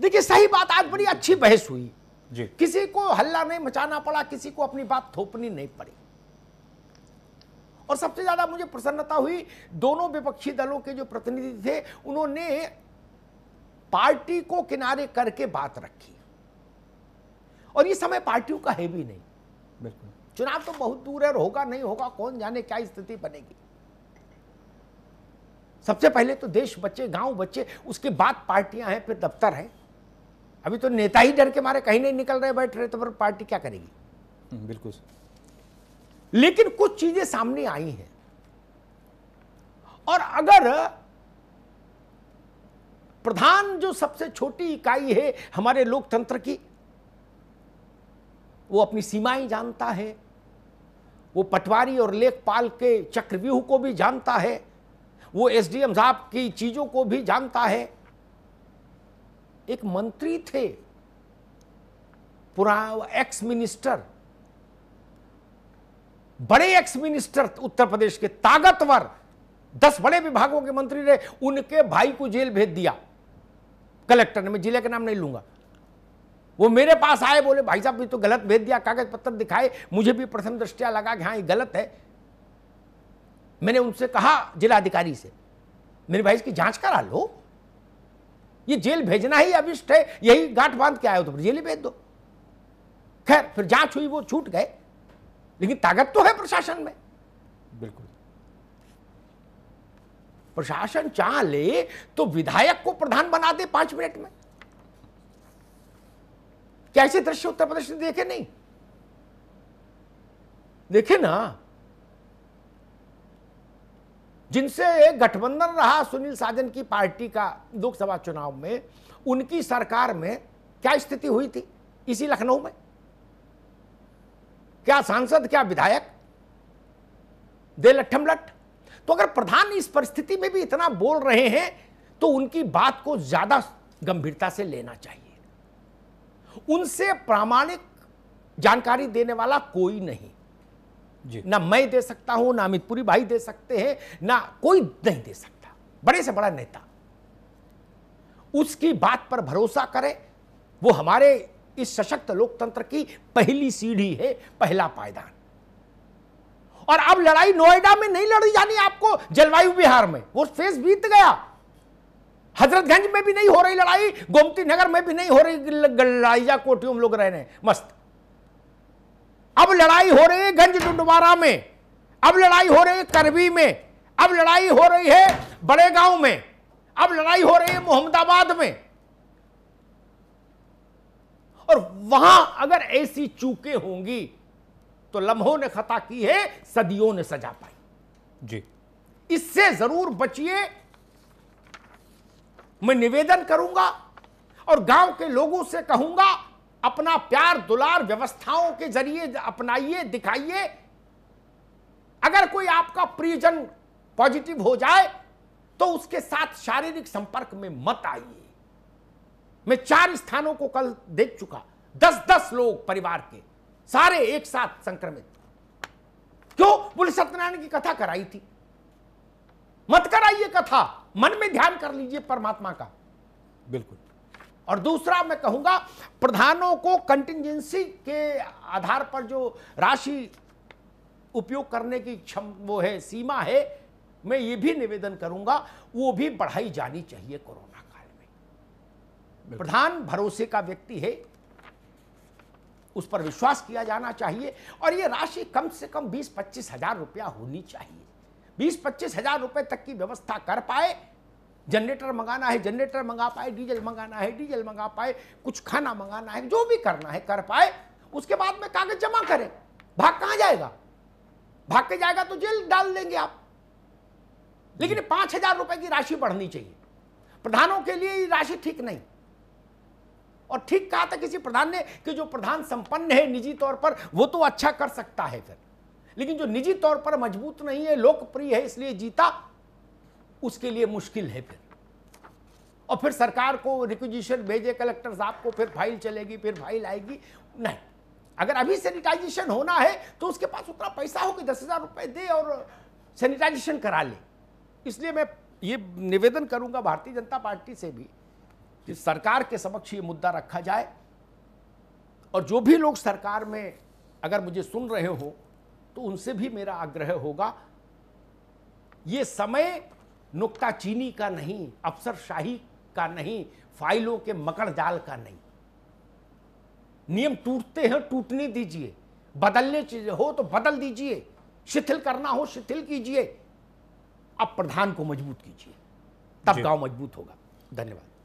देखिए सही बात आज बड़ी अच्छी बहस हुई जी किसी को हल्ला नहीं मचाना पड़ा किसी को अपनी बात थोपनी नहीं पड़ी और सबसे ज्यादा मुझे प्रसन्नता हुई दोनों विपक्षी दलों के जो प्रतिनिधि थे उन्होंने पार्टी को किनारे करके बात रखी और ये समय पार्टियों का है भी नहीं बिल्कुल चुनाव तो बहुत दूर है और होगा नहीं होगा कौन जाने क्या स्थिति बनेगी सबसे पहले तो देश बचे गांव बचे उसके बाद पार्टियां हैं फिर दफ्तर हैं अभी तो नेता ही डर के मारे कहीं नहीं निकल रहे बैठ रहे तो फिर पार्टी क्या करेगी हम्म, बिल्कुल लेकिन कुछ चीजें सामने आई हैं और अगर प्रधान जो सबसे छोटी इकाई है हमारे लोकतंत्र की वो अपनी सीमाएं जानता है वो पटवारी और लेखपाल के चक्रव्यूह को भी जानता है वो एसडीएम साहब की चीज़ों को भी जानता है एक मंत्री थे पुरा एक्स मिनिस्टर बड़े एक्स मिनिस्टर उत्तर प्रदेश के ताकतवर दस बड़े विभागों के मंत्री रहे उनके भाई को जेल भेज दिया कलेक्टर ने मैं जिले का नाम नहीं लूंगा वो मेरे पास आए बोले भाई साहब भी तो गलत भेज दिया कागज पत्र दिखाए मुझे भी प्रथम दृष्टिया लगा कि हाँ ये गलत है मैंने उनसे कहा जिलाधिकारी से मेरे भाई इसकी जांच करा लो ये जेल भेजना ही अविष्ट है यही गांठ बांध के आए हो तो फिर जेल ही भेज दो खैर फिर जांच हुई वो छूट गए लेकिन ताकत तो है प्रशासन में बिल्कुल प्रशासन चाह ले तो विधायक को प्रधान बना दे पांच मिनट में कैसे दृश्य उत्तर प्रदेश ने देखे नहीं देखे ना जिनसे गठबंधन रहा सुनील साजन की पार्टी का लोकसभा चुनाव में उनकी सरकार में क्या स्थिति हुई थी इसी लखनऊ में क्या सांसद क्या विधायक दे लट्ठ तो अगर प्रधान इस परिस्थिति में भी इतना बोल रहे हैं तो उनकी बात को ज्यादा गंभीरता से लेना चाहिए उनसे प्रामाणिक जानकारी देने वाला कोई नहीं ना मैं दे सकता हूं ना अमित पुरी भाई दे सकते हैं ना कोई नहीं दे सकता बड़े से बड़ा नेता उसकी बात पर भरोसा करें वो हमारे इस सशक्त लोकतंत्र की पहली सीढ़ी है पहला पायदान और अब लड़ाई नोएडा में नहीं लड़ी जानी आपको जलवायु बिहार में वो फेस बीत गया हजरतगंज में भी नहीं हो रही लड़ाई गोमती नगर में भी नहीं हो रही लड़ाई या कोटियों में लोग रह रहे हैं मस्त अब लड़ाई हो रही है गंज डुंडवारा में अब लड़ाई हो रही है करवी में अब लड़ाई हो रही है बड़े गांव में अब लड़ाई हो रही है मोहम्मदाबाद में और वहां अगर ऐसी चूके होंगी तो लम्हों ने खता की है सदियों ने सजा पाई जी इससे जरूर बचिए मैं निवेदन करूंगा और गांव के लोगों से कहूंगा अपना प्यार दुलार व्यवस्थाओं के जरिए अपनाइए दिखाइए अगर कोई आपका प्रियजन पॉजिटिव हो जाए तो उसके साथ शारीरिक संपर्क में मत आइए मैं चार स्थानों को कल देख चुका दस दस लोग परिवार के सारे एक साथ संक्रमित क्यों बोले सत्यनारायण की कथा कराई थी मत कराइए कथा मन में ध्यान कर लीजिए परमात्मा का बिल्कुल और दूसरा मैं कहूंगा प्रधानों को कंटिजेंसी के आधार पर जो राशि उपयोग करने की क्षम वो है सीमा है मैं ये भी निवेदन करूंगा वो भी बढ़ाई जानी चाहिए कोरोना काल में प्रधान भरोसे का व्यक्ति है उस पर विश्वास किया जाना चाहिए और ये राशि कम से कम बीस पच्चीस हजार रुपया होनी चाहिए बीस पच्चीस हजार रुपए तक की व्यवस्था कर पाए जनरेटर मंगाना है जनरेटर मंगा पाए डीजल मंगाना है डीजल मंगा पाए कुछ खाना मंगाना है जो भी करना है कर पाए उसके बाद में कागज जमा करें भाग कहां जाएगा भाग के जाएगा तो जेल डाल देंगे आप लेकिन पांच हजार रुपए की राशि बढ़नी चाहिए प्रधानों के लिए राशि ठीक नहीं और ठीक कहा था किसी प्रधान ने कि जो प्रधान संपन्न है निजी तौर पर वो तो अच्छा कर सकता है फिर लेकिन जो निजी तौर पर मजबूत नहीं है लोकप्रिय है इसलिए जीता उसके लिए मुश्किल है फिर और फिर सरकार को रिक्विजिशन भेजे कलेक्टर साहब को फिर फाइल चलेगी फिर फाइल आएगी नहीं अगर अभी सैनिटाइजेशन होना है तो उसके पास उतना पैसा हो कि दस हज़ार रुपये दे और सैनिटाइजेशन करा ले इसलिए मैं ये निवेदन करूंगा भारतीय जनता पार्टी से भी कि सरकार के समक्ष ये मुद्दा रखा जाए और जो भी लोग सरकार में अगर मुझे सुन रहे हो तो उनसे भी मेरा आग्रह होगा ये समय चीनी का नहीं अफसरशाही का नहीं फाइलों के मकड़ जाल का नहीं नियम टूटते हैं टूटने दीजिए बदलने चीजें हो तो बदल दीजिए शिथिल करना हो शिथिल कीजिए अब प्रधान को मजबूत कीजिए तब गांव मजबूत होगा धन्यवाद